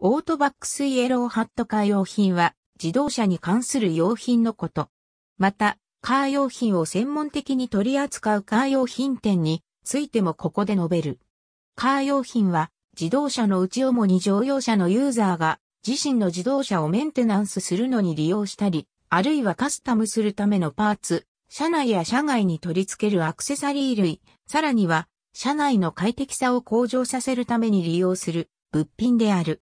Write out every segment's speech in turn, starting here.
オートバックスイエローハットカー用品は自動車に関する用品のこと。また、カー用品を専門的に取り扱うカー用品店についてもここで述べる。カー用品は自動車のうち主に乗用車のユーザーが自身の自動車をメンテナンスするのに利用したり、あるいはカスタムするためのパーツ、車内や車外に取り付けるアクセサリー類、さらには車内の快適さを向上させるために利用する物品である。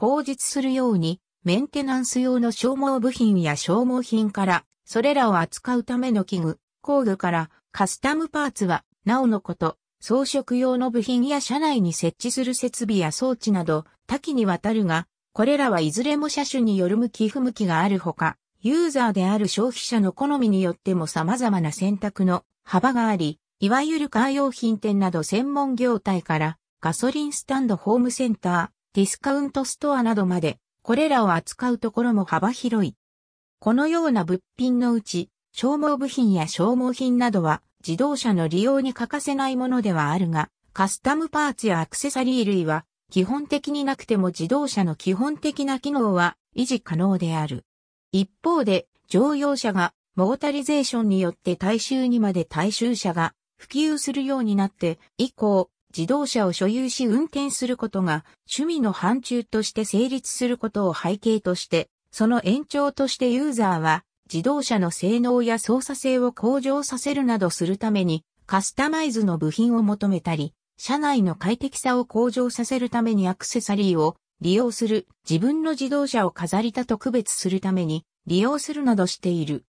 口実するように、メンテナンス用の消耗部品や消耗品から、それらを扱うための器具、工具から、カスタムパーツは、なおのこと、装飾用の部品や車内に設置する設備や装置など、多岐にわたるが、これらはいずれも車種による向き不向きがあるほか、ユーザーである消費者の好みによっても様々な選択の幅があり、いわゆるカー用品店など専門業態から、ガソリンスタンドホームセンター、ディスカウントストアなどまで、これらを扱うところも幅広い。このような物品のうち、消耗部品や消耗品などは自動車の利用に欠かせないものではあるが、カスタムパーツやアクセサリー類は基本的になくても自動車の基本的な機能は維持可能である。一方で、乗用車がモータリゼーションによって大衆にまで大衆車が普及するようになって以降、自動車を所有し運転することが趣味の範疇として成立することを背景として、その延長としてユーザーは自動車の性能や操作性を向上させるなどするためにカスタマイズの部品を求めたり、車内の快適さを向上させるためにアクセサリーを利用する自分の自動車を飾りたと区別するために利用するなどしている。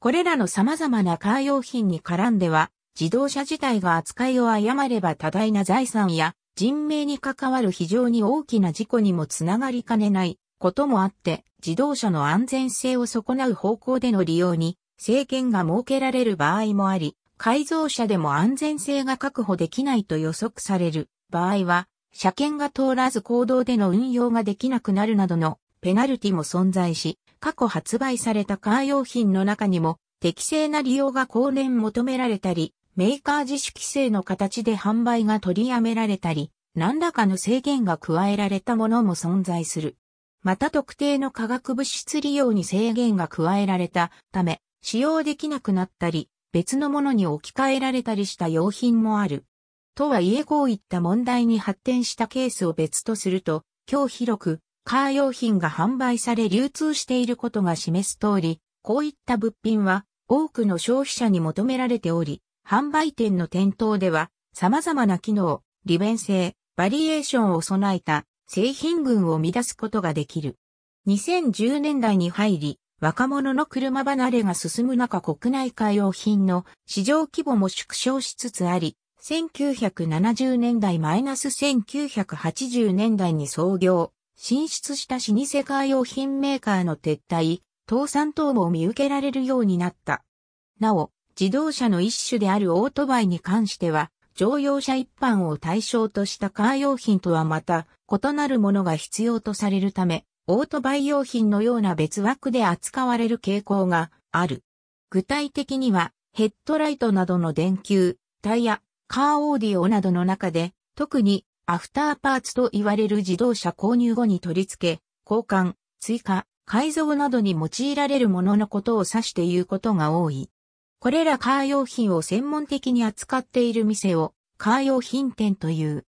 これらの様々なカー用品に絡んでは、自動車自体が扱いを誤れば多大な財産や人命に関わる非常に大きな事故にもつながりかねないこともあって、自動車の安全性を損なう方向での利用に制限が設けられる場合もあり、改造車でも安全性が確保できないと予測される場合は、車検が通らず行動での運用ができなくなるなどのペナルティも存在し、過去発売されたカー用品の中にも適正な利用が後年求められたり、メーカー自主規制の形で販売が取りやめられたり、何らかの制限が加えられたものも存在する。また特定の化学物質利用に制限が加えられたため、使用できなくなったり、別のものに置き換えられたりした用品もある。とはいえこういった問題に発展したケースを別とすると、今日広く、カー用品が販売され流通していることが示す通り、こういった物品は多くの消費者に求められており、販売店の店頭では、様々な機能、利便性、バリエーションを備えた製品群を生み出すことができる。2010年代に入り、若者の車離れが進む中国内化用品の市場規模も縮小しつつあり、1970年代マイナス1980年代に創業、進出した老舗化用品メーカーの撤退、倒産等も見受けられるようになった。なお、自動車の一種であるオートバイに関しては、乗用車一般を対象としたカー用品とはまた異なるものが必要とされるため、オートバイ用品のような別枠で扱われる傾向がある。具体的には、ヘッドライトなどの電球、タイヤ、カーオーディオなどの中で、特にアフターパーツと言われる自動車購入後に取り付け、交換、追加、改造などに用いられるもののことを指して言うことが多い。これらカー用品を専門的に扱っている店をカー用品店という。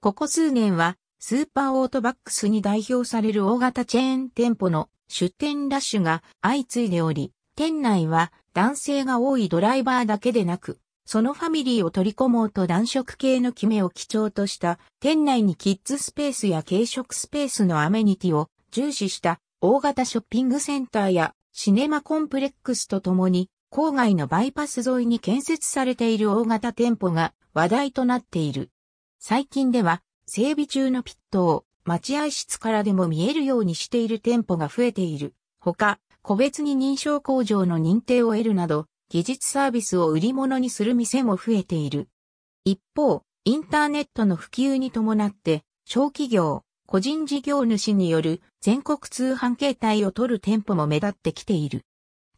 ここ数年はスーパーオートバックスに代表される大型チェーン店舗の出店ラッシュが相次いでおり、店内は男性が多いドライバーだけでなく、そのファミリーを取り込もうと暖色系のキメを基調とした店内にキッズスペースや軽食スペースのアメニティを重視した大型ショッピングセンターやシネマコンプレックスとともに郊外のバイパス沿いに建設されている大型店舗が話題となっている。最近では整備中のピットを待合室からでも見えるようにしている店舗が増えている。ほか、個別に認証工場の認定を得るなど、技術サービスを売り物にする店も増えている。一方、インターネットの普及に伴って、小企業、個人事業主による全国通販形態を取る店舗も目立ってきている。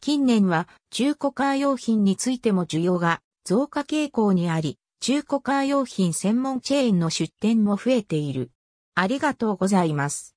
近年は中古カー用品についても需要が増加傾向にあり、中古カー用品専門チェーンの出店も増えている。ありがとうございます。